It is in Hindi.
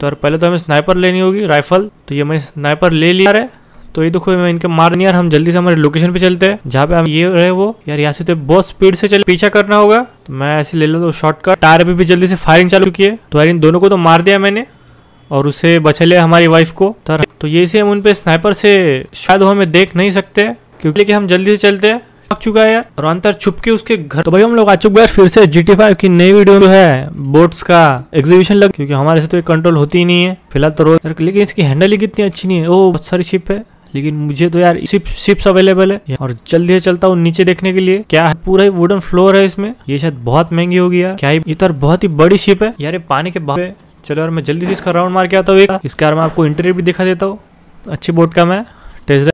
तो यार पहले तो हमें स्नाइपर लेनी होगी राइफल तो ये मैंने स्नाइपर ले लिया है तो ये देखो मैं इनके मार नहीं यार हम जल्दी से हमारे लोकेशन पे चलते हैं जहाँ पे हम ये रहे वो यार यहाँ से तो बहुत स्पीड से चले पीछा करना होगा तो मैं ऐसे ले लेता हूँ शॉर्टकट टायर पे भी जल्दी से फायरिंग चालू की है तो यार इन दोनों को तो मार दिया मैंने और उसे बचा लिया हमारी वाइफ को तो, तो ये से हम उनपे स्नाइपर से शायद हमें देख नहीं सकते क्योंकि हम जल्दी से चलते हैं चुका है यार और अंतर छुप के उसके घर तो भाई हम लोग आ चुके हैं फिर से जी टी फाइव की नई वीडियो जो है बोट्स का एग्जीबिशन लग क्योंकि हमारे से तो कंट्रोल होती ही नहीं है फिलहाल तो रोज लेकिन इसकी हैंडलिंग इतनी अच्छी नहीं है वो बहुत सारी शिप है लेकिन मुझे तो यार सिप सिप्स अवेलेबल है और जल्दी से चलता हूँ नीचे देखने के लिए क्या है पूरा ही वुडन फ्लोर है इसमें ये शायद बहुत महंगी होगी यार क्या ये तो बहुत ही बड़ी शिप है यार ये पानी के बाहर चलो यार मैं जल्दी से इसका राउंड मार के आता हूँ इसके यार मैं आपको इंटरव्यू भी दिखा देता हूँ अच्छी बोट का मैं टेस्ट